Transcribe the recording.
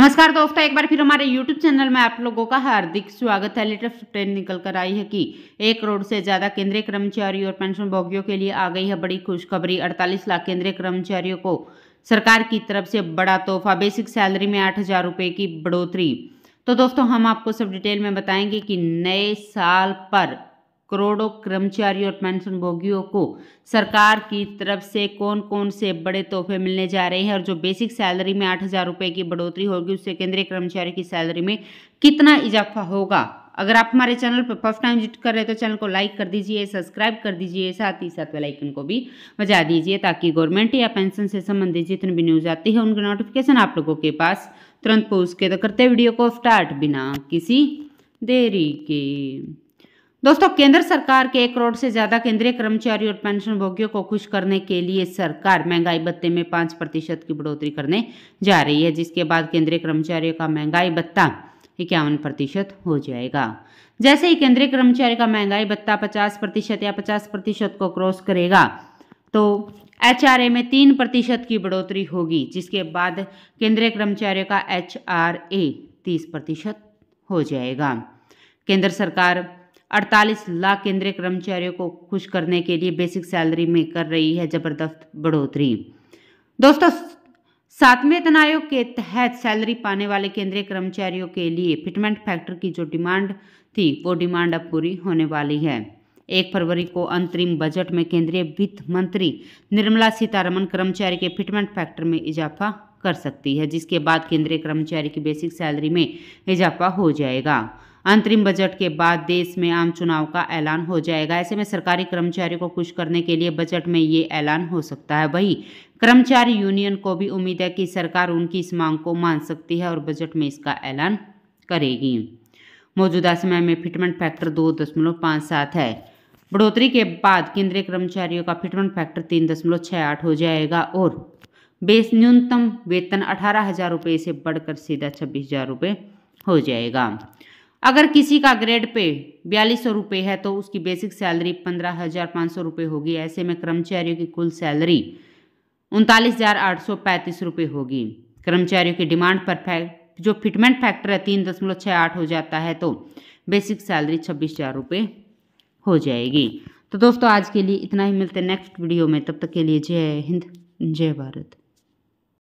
नमस्कार दोस्तों एक बार फिर हमारे YouTube चैनल में आप लोगों का हार्दिक स्वागत है लेटेस्ट ट्रेंड निकल कर आई है कि एक करोड़ से ज़्यादा केंद्रीय कर्मचारी और पेंशन भोगियों के लिए आ गई है बड़ी खुशखबरी 48 लाख केंद्रीय कर्मचारियों को सरकार की तरफ से बड़ा तोहफा बेसिक सैलरी में आठ हज़ार रुपये की बढ़ोतरी तो दोस्तों हम आपको सब डिटेल में बताएंगे कि नए साल पर करोड़ों कर्मचारियों और पेंशन भोगियों को सरकार की तरफ से कौन कौन से बड़े तोहफे मिलने जा रहे हैं और जो बेसिक सैलरी में आठ हज़ार रुपये की बढ़ोतरी होगी उससे केंद्रीय कर्मचारी की सैलरी में कितना इजाफा होगा अगर आप हमारे चैनल पर फर्स्ट टाइम विजिट कर रहे हैं तो चैनल को लाइक कर दीजिए सब्सक्राइब कर दीजिए साथ ही साथ वेलाइकन को भी बजा दीजिए ताकि गवर्नमेंट या पेंशन से संबंधित जितनी भी न्यूज़ आती है उनके नोटिफिकेशन आप लोगों के पास तुरंत पहुँच के तो करते वीडियो को स्टार्ट बिना किसी देरी के दोस्तों केंद्र सरकार के एक करोड़ से ज़्यादा केंद्रीय कर्मचारी और पेंशन भोगियों को खुश करने के लिए सरकार महंगाई भत्ते में पांच प्रतिशत की बढ़ोतरी करने जा रही है जिसके बाद केंद्रीय कर्मचारियों का महंगाई भत्ता इक्यावन प्रतिशत हो जाएगा जैसे ही केंद्रीय कर्मचारी का महंगाई भत्ता पचास प्रतिशत या पचास प्रतिशत को क्रॉस करेगा तो एच में तीन प्रतिशत की बढ़ोतरी होगी जिसके बाद केंद्रीय कर्मचारियों का एच तीस प्रतिशत हो जाएगा केंद्र सरकार 48 लाख केंद्रीय कर्मचारियों को खुश करने के लिए बेसिक सैलरी में कर रही है जबरदस्त बढ़ोतरी दोस्तों सातवें वेतन आयोग के तहत सैलरी पाने वाले केंद्रीय कर्मचारियों के लिए फिटमेंट फैक्टर की जो डिमांड थी वो डिमांड अब पूरी होने वाली है एक फरवरी को अंतरिम बजट में केंद्रीय वित्त मंत्री निर्मला सीतारमन कर्मचारी के फिटमेंट फैक्टर में इजाफा कर सकती है जिसके बाद केंद्रीय कर्मचारी की बेसिक सैलरी में इजाफा हो जाएगा अंतरिम बजट के बाद देश में आम चुनाव का ऐलान हो जाएगा ऐसे में सरकारी कर्मचारियों को खुश करने के लिए बजट में ये ऐलान हो सकता है वही कर्मचारी यूनियन को भी उम्मीद है कि सरकार उनकी इस मांग को मान सकती है और बजट में इसका ऐलान करेगी मौजूदा समय में फिटमेंट फैक्टर दो दशमलव पाँच सात है बढ़ोतरी के बाद केंद्रीय कर्मचारियों का फिटमेंट फैक्टर तीन दशमलव छः आठ हो जाएगा और बेस न्यूनतम वेतन अठारह हज़ार रुपये से बढ़कर सीधा छब्बीस हज़ार रुपये हो जाएगा अगर किसी का ग्रेड पे बयालीस सौ रुपये है तो उसकी बेसिक सैलरी पंद्रह हज़ार पाँच सौ रुपये होगी ऐसे में कर्मचारियों की कुल सैलरी उनतालीस हज़ार आठ सौ पैंतीस रुपये होगी कर्मचारियों की डिमांड पर फैक्ट जो फिटमेंट फैक्टर है तीन दशमलव छः आठ हो जाता है तो बेसिक सैलरी छब्बीस हज़ार रुपये हो जाएगी तो दोस्तों आज के लिए इतना ही मिलते हैं नेक्स्ट वीडियो में तब तक के लिए जय हिंद जय भारत